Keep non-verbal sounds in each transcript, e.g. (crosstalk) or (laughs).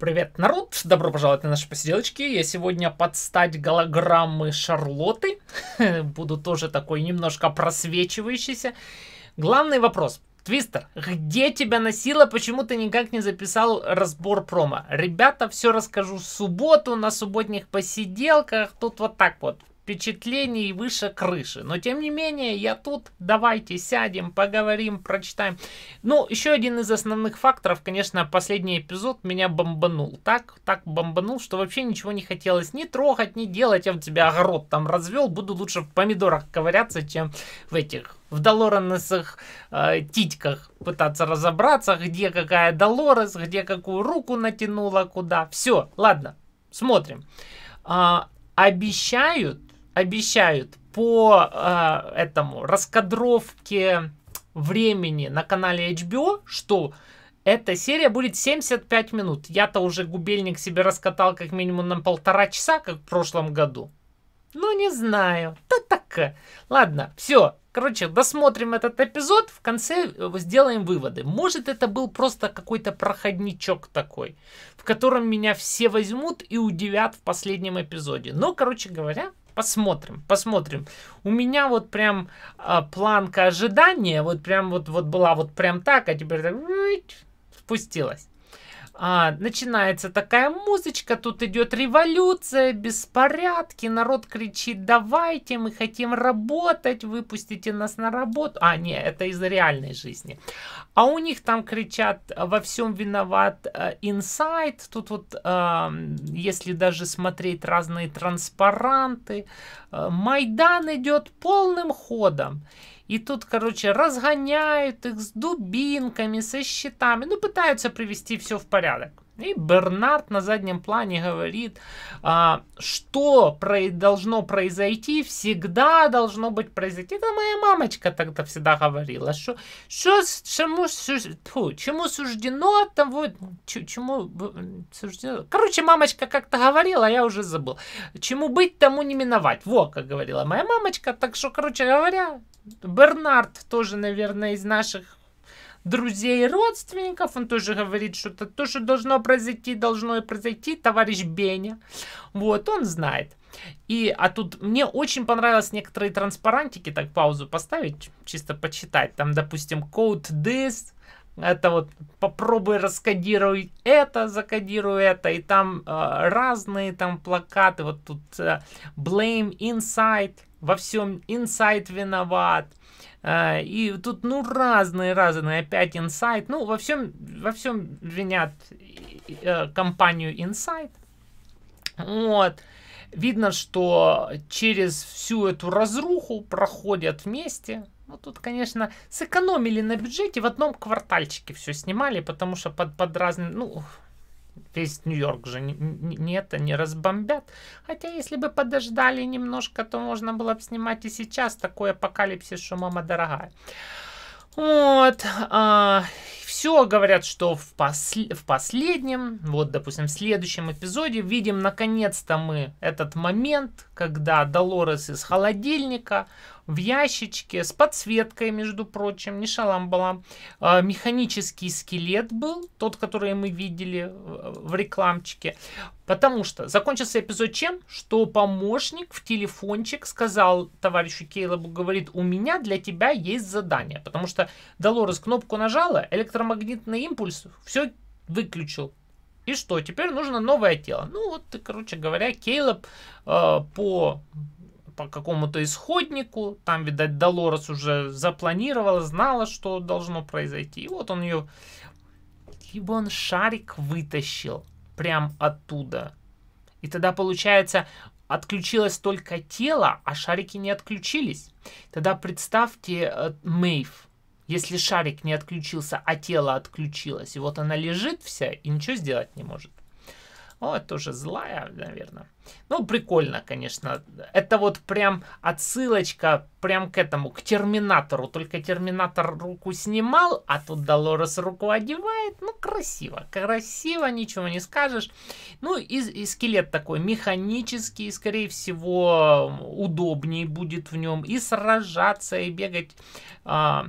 Привет, народ! Добро пожаловать на наши посиделочки. Я сегодня под стать голограммы Шарлоты. (laughs) Буду тоже такой немножко просвечивающийся. Главный вопрос. Твистер, где тебя носило? Почему ты никак не записал разбор промо? Ребята, все расскажу в субботу на субботних посиделках. Тут вот так вот впечатлений выше крыши. Но тем не менее, я тут, давайте сядем, поговорим, прочитаем. Ну, еще один из основных факторов, конечно, последний эпизод меня бомбанул. Так, так бомбанул, что вообще ничего не хотелось ни трогать, ни делать. Я в тебя огород там развел, буду лучше в помидорах ковыряться, чем в этих в Долоренесах э, титьках пытаться разобраться, где какая Долорес, где какую руку натянула, куда. Все, ладно, смотрим. А, обещают обещают по э, этому раскадровке времени на канале HBO, что эта серия будет 75 минут. Я-то уже губельник себе раскатал как минимум на полтора часа, как в прошлом году. Ну, не знаю. Да так. Ладно, все. Короче, досмотрим этот эпизод, в конце э, сделаем выводы. Может, это был просто какой-то проходничок такой, в котором меня все возьмут и удивят в последнем эпизоде. Но, короче говоря, Посмотрим, посмотрим. У меня вот прям э, планка ожидания, вот прям вот, вот была вот прям так, а теперь так спустилась. А, начинается такая музычка, тут идет революция, беспорядки, народ кричит, давайте, мы хотим работать, выпустите нас на работу. А, не, это из реальной жизни. А у них там кричат, во всем виноват э, инсайт. Тут вот, э, если даже смотреть разные транспаранты, э, Майдан идет полным ходом. И тут, короче, разгоняют их с дубинками, со щитами. Ну, пытаются привести все в порядок. И Бернард на заднем плане говорит, а, что про должно произойти, всегда должно быть произойти. Это моя мамочка тогда всегда говорила, что, что чему, фу, чему суждено, там вот, чему суждено. Короче, мамочка как-то говорила, а я уже забыл. Чему быть, тому не миновать. Вот, как говорила моя мамочка. Так что, короче говоря, Бернард тоже, наверное, из наших друзей и родственников. Он тоже говорит, что -то, то, что должно произойти, должно и произойти, товарищ Беня. Вот, он знает. И, а тут мне очень понравилось некоторые транспарантики, так паузу поставить, чисто почитать. Там, допустим, code this, это вот попробуй раскодируй это, закодируй это, и там э, разные там плакаты, вот тут э, blame inside, во всем inside виноват, а, и тут, ну, разные-разные, опять Insight. Ну, во всем, во всем винят э, компанию Insight. Вот. Видно, что через всю эту разруху проходят вместе. Ну, тут, конечно, сэкономили на бюджете, в одном квартальчике все снимали, потому что под, под разные, ну, весь Нью-Йорк же не, не это не разбомбят. Хотя если бы подождали немножко, то можно было бы снимать и сейчас такой апокалипсис, что мама дорогая. Вот. А, все говорят, что в, посл- в последнем, вот, допустим, в следующем эпизоде видим, наконец-то мы этот момент, когда Долорес из холодильника в ящичке с подсветкой, между прочим, не шалам-балам, э, механический скелет был, тот, который мы видели э, в рекламчике, потому что закончился эпизод чем? Что помощник в телефончик сказал товарищу Кейлобу, говорит, у меня для тебя есть задание, потому что Долорес кнопку нажала, электро электромагнитный импульс все выключил. И что? Теперь нужно новое тело. Ну вот, короче говоря, Кейлоб э, по по какому-то исходнику. Там, видать, Долорес уже запланировала, знала, что должно произойти. И вот он ее... Либо он шарик вытащил прям оттуда. И тогда, получается, отключилось только тело, а шарики не отключились. Тогда представьте э, Мэйв. Если шарик не отключился, а тело отключилось, и вот она лежит вся и ничего сделать не может. О, тоже злая, наверное. Ну, прикольно, конечно. Это вот прям отсылочка прям к этому, к Терминатору. Только Терминатор руку снимал, а тут Долорес руку одевает. Ну, красиво, красиво, ничего не скажешь. Ну, и, и скелет такой механический, скорее всего, удобнее будет в нем и сражаться, и бегать. А,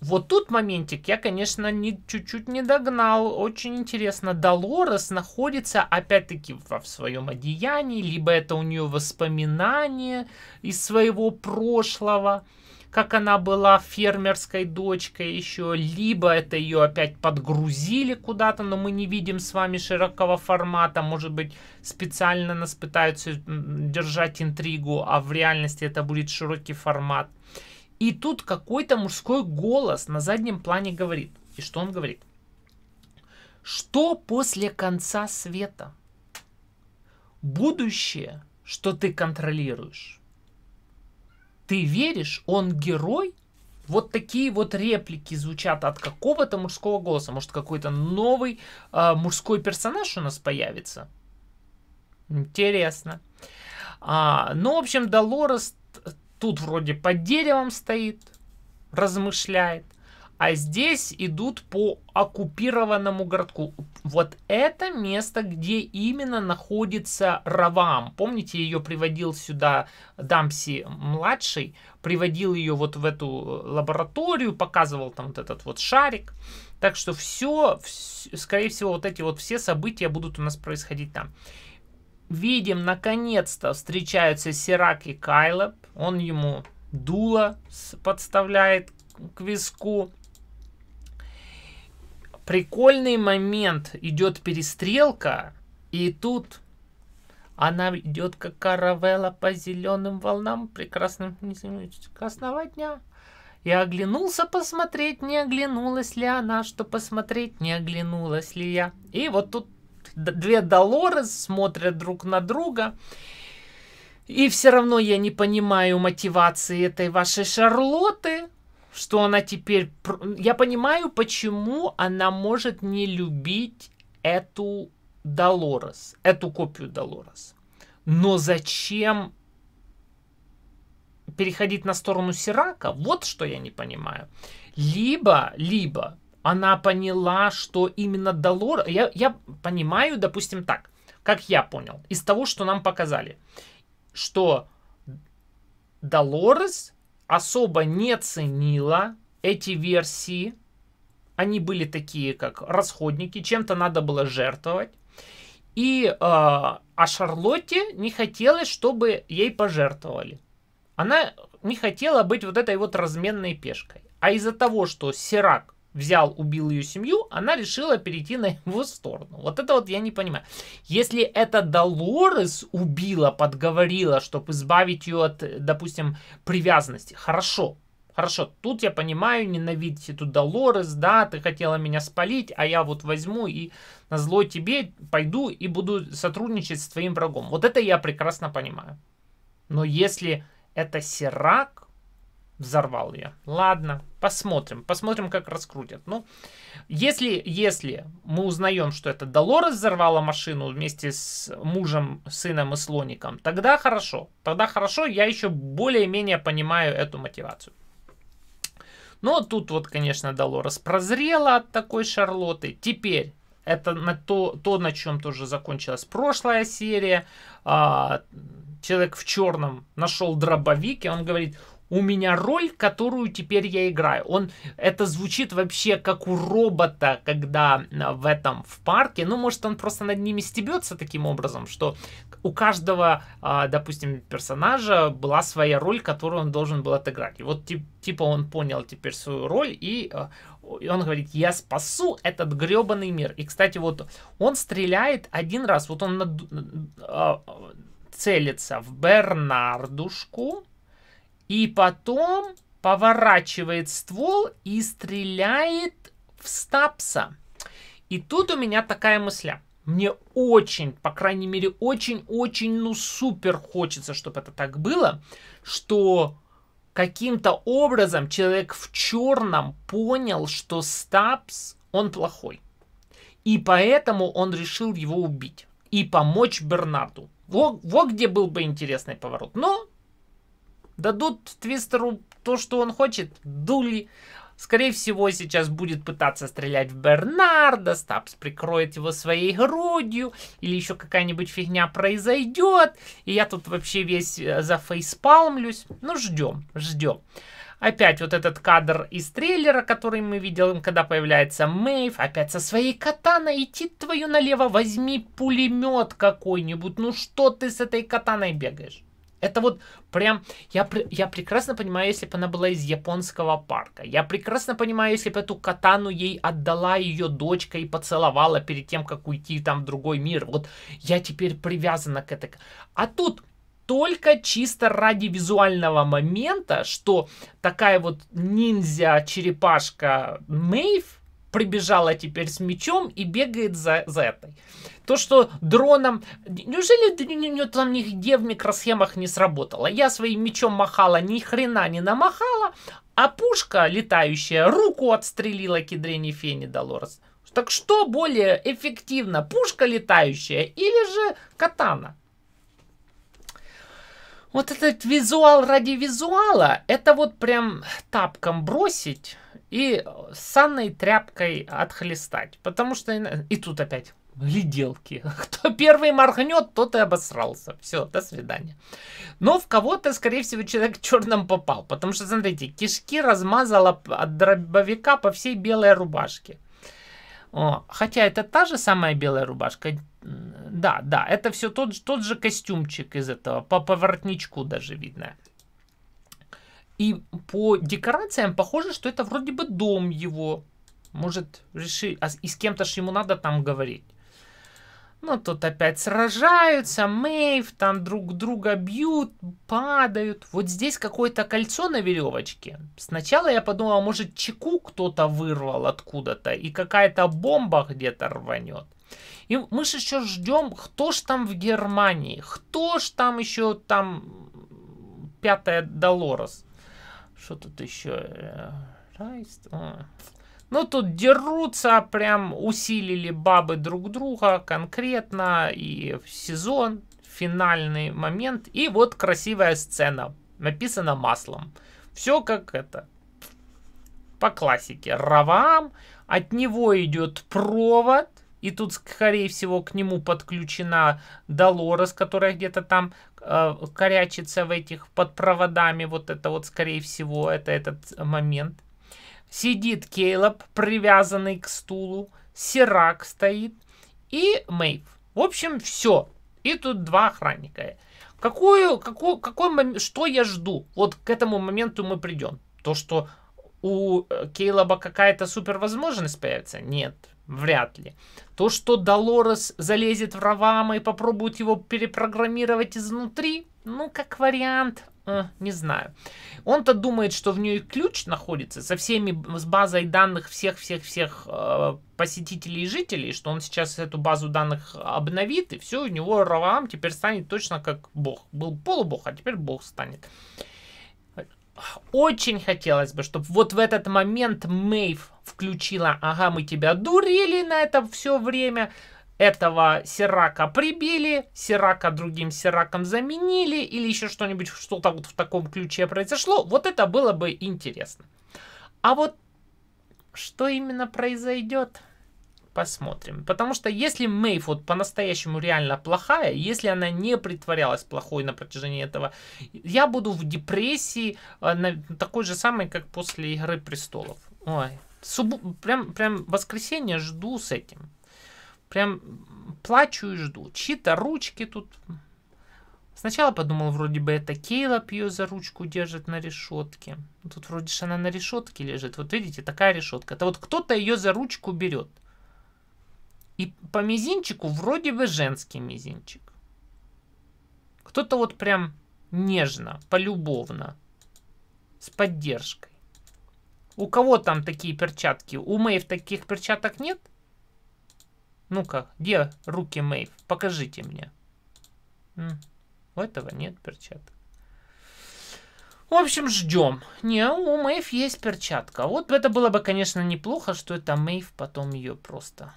вот тут моментик я, конечно, чуть-чуть не догнал. Очень интересно, Долорес находится опять-таки во в своем одеянии, либо это у нее воспоминания из своего прошлого, как она была фермерской дочкой еще, либо это ее опять подгрузили куда-то, но мы не видим с вами широкого формата, может быть, специально нас пытаются держать интригу, а в реальности это будет широкий формат. И тут какой-то мужской голос на заднем плане говорит. И что он говорит? Что после конца света? Будущее, что ты контролируешь. Ты веришь, он герой? Вот такие вот реплики звучат от какого-то мужского голоса. Может, какой-то новый э, мужской персонаж у нас появится? Интересно. А, ну, в общем, Долорес Тут вроде под деревом стоит, размышляет. А здесь идут по оккупированному городку. Вот это место, где именно находится Равам. Помните, ее приводил сюда Дамси-младший, приводил ее вот в эту э, лабораторию, показывал там вот этот вот шарик. Так что все, скорее всего, вот эти вот все события будут у нас происходить там видим, наконец-то встречаются Сирак и Кайлоб. Он ему дуло подставляет к виску. Прикольный момент. Идет перестрелка, и тут она идет как каравелла по зеленым волнам. Прекрасным, не прекрасного дня. Я оглянулся посмотреть, не оглянулась ли она, что посмотреть, не оглянулась ли я. И вот тут Две Долоры смотрят друг на друга. И все равно я не понимаю мотивации этой вашей Шарлоты, что она теперь... Я понимаю, почему она может не любить эту Долорес, эту копию Долорес. Но зачем переходить на сторону Сирака? Вот что я не понимаю. Либо, либо она поняла, что именно Долор... Я, я понимаю, допустим, так, как я понял, из того, что нам показали, что Долорес особо не ценила эти версии. Они были такие, как расходники, чем-то надо было жертвовать. И э, а Шарлотте не хотелось, чтобы ей пожертвовали. Она не хотела быть вот этой вот разменной пешкой. А из-за того, что Сирак взял, убил ее семью, она решила перейти на его сторону. Вот это вот я не понимаю. Если это Долорес убила, подговорила, чтобы избавить ее от, допустим, привязанности, хорошо. Хорошо, тут я понимаю, ненавидеть эту Долорес, да, ты хотела меня спалить, а я вот возьму и на зло тебе пойду и буду сотрудничать с твоим врагом. Вот это я прекрасно понимаю. Но если это Сирак, Взорвал ее. Ладно, посмотрим. Посмотрим, как раскрутят. Ну, если, если мы узнаем, что это Долорес взорвала машину вместе с мужем, сыном и слоником, тогда хорошо. Тогда хорошо, я еще более-менее понимаю эту мотивацию. Но ну, а тут вот, конечно, Долорес прозрела от такой Шарлоты. Теперь это на то, то, на чем тоже закончилась прошлая серия. А, человек в черном нашел дробовик, и он говорит, у меня роль, которую теперь я играю. Он, это звучит вообще как у робота, когда а, в этом, в парке, ну, может, он просто над ними стебется таким образом, что у каждого, а, допустим, персонажа была своя роль, которую он должен был отыграть. И вот, типа, он понял теперь свою роль, и а, он говорит, я спасу этот гребаный мир. И, кстати, вот он стреляет один раз, вот он над, целится в Бернардушку, и потом поворачивает ствол и стреляет в Стапса. И тут у меня такая мысля. Мне очень, по крайней мере, очень-очень, ну супер хочется, чтобы это так было, что каким-то образом человек в черном понял, что Стапс, он плохой. И поэтому он решил его убить и помочь Бернарду. Во, во где был бы интересный поворот. Но Дадут Твистеру то, что он хочет? Дули. Скорее всего, сейчас будет пытаться стрелять в Бернарда, Стабс прикроет его своей грудью, или еще какая-нибудь фигня произойдет, и я тут вообще весь э, зафейспалмлюсь. Ну, ждем, ждем. Опять вот этот кадр из трейлера, который мы видели, когда появляется Мэйв, опять со своей катаной идти твою налево, возьми пулемет какой-нибудь, ну что ты с этой катаной бегаешь? Это вот прям, я, я прекрасно понимаю, если бы она была из японского парка. Я прекрасно понимаю, если бы эту катану ей отдала ее дочка и поцеловала перед тем, как уйти там в другой мир. Вот я теперь привязана к этой... А тут только чисто ради визуального момента, что такая вот ниндзя-черепашка Мэйв, прибежала теперь с мечом и бегает за, за этой. То, что дроном... Неужели у нее там нигде в микросхемах не сработало? Я своим мечом махала, ни хрена не намахала, а пушка летающая руку отстрелила кедрени Фени Долорес. Так что более эффективно, пушка летающая или же катана? вот этот визуал ради визуала, это вот прям тапком бросить и санной тряпкой отхлестать. Потому что... И тут опять гляделки. (laughs) Кто первый моргнет, тот и обосрался. Все, до свидания. Но в кого-то, скорее всего, человек (laughs) черным попал. Потому что, смотрите, кишки размазала от дробовика по всей белой рубашке. О, хотя это та же самая белая рубашка. Да, да, это все тот, тот же костюмчик из этого. По поворотничку даже видно. И по декорациям похоже, что это вроде бы дом его. Может, решить А и с кем-то же ему надо там говорить. Ну, тут опять сражаются, Мэйв, там друг друга бьют, падают. Вот здесь какое-то кольцо на веревочке. Сначала я подумал, может, чеку кто-то вырвал откуда-то, и какая-то бомба где-то рванет. И мы же еще ждем, кто ж там в Германии, кто ж там еще там пятая Долорес. Что тут еще? Э, Райст? Ну, тут дерутся, прям усилили бабы друг друга конкретно, и в сезон, финальный момент. И вот красивая сцена, написана маслом. Все как это, по классике. Равам, от него идет провод, и тут, скорее всего, к нему подключена Долорес, которая где-то там э, корячится в этих под проводами. Вот это вот, скорее всего, это этот момент. Сидит Кейлоб, привязанный к стулу, Сирак стоит и Мэйв. В общем, все. И тут два охранника. Какую, какую, какой момент, что я жду? Вот к этому моменту мы придем. То, что у э, Кейлоба какая-то супервозможность появится? Нет, вряд ли. То, что Долорес залезет в Равама и попробует его перепрограммировать изнутри? Ну, как вариант, Э, не знаю. Он-то думает, что в ней ключ находится со всеми, с базой данных всех-всех-всех э, посетителей и жителей, что он сейчас эту базу данных обновит, и все, у него Раваам теперь станет точно как бог. Был полубог, а теперь бог станет. Очень хотелось бы, чтобы вот в этот момент Мэйв включила, ага, мы тебя дурили на это все время, этого Сирака прибили, Сирака другим Сираком заменили, или еще что-нибудь, что-то вот в таком ключе произошло, вот это было бы интересно. А вот что именно произойдет, посмотрим. Потому что если Мэйв вот по-настоящему реально плохая, если она не притворялась плохой на протяжении этого, я буду в депрессии, э, такой же самой, как после Игры Престолов. Ой, суб... прям, прям воскресенье жду с этим. Прям плачу и жду. Чьи-то ручки тут. Сначала подумал, вроде бы это Кейлоп ее за ручку держит на решетке. Тут вроде же она на решетке лежит. Вот видите, такая решетка. Это вот кто-то ее за ручку берет. И по мизинчику вроде бы женский мизинчик. Кто-то вот прям нежно, полюбовно, с поддержкой. У кого там такие перчатки? У Мэйв таких перчаток нет? Ну-ка, где руки Мэйв? Покажите мне. у этого нет перчаток. В общем, ждем. Не, у Мэйв есть перчатка. Вот это было бы, конечно, неплохо, что это Мэйв потом ее просто...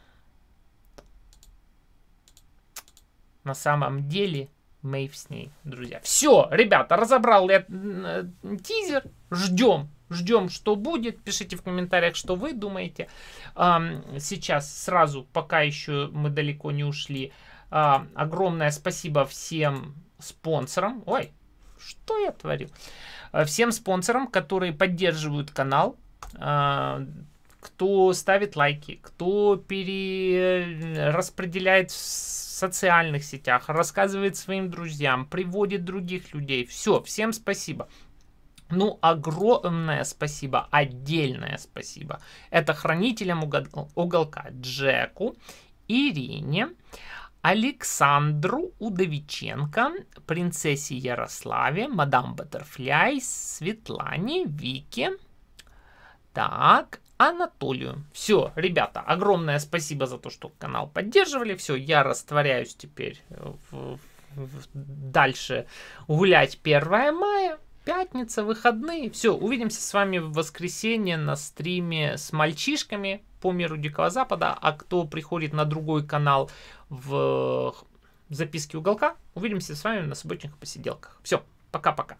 На самом деле, Мэйв с ней, друзья. Все, ребята, разобрал я э, тизер. Ждем. Ждем, что будет. Пишите в комментариях, что вы думаете. Сейчас сразу, пока еще мы далеко не ушли, а, огромное спасибо всем спонсорам. Ой, что я творю? А, всем спонсорам, которые поддерживают канал, а, кто ставит лайки, кто перераспределяет в социальных сетях, рассказывает своим друзьям, приводит других людей. Все, всем спасибо. Ну, огромное спасибо, отдельное спасибо. Это хранителям уголка Джеку, Ирине, Александру Удовиченко, принцессе Ярославе, мадам Баттерфляй, Светлане, Вике, так, Анатолию. Все, ребята, огромное спасибо за то, что канал поддерживали. Все, я растворяюсь теперь в, в, дальше гулять 1 мая пятница, выходные. Все, увидимся с вами в воскресенье на стриме с мальчишками по миру Дикого Запада. А кто приходит на другой канал в записке уголка, увидимся с вами на субботних посиделках. Все, пока-пока.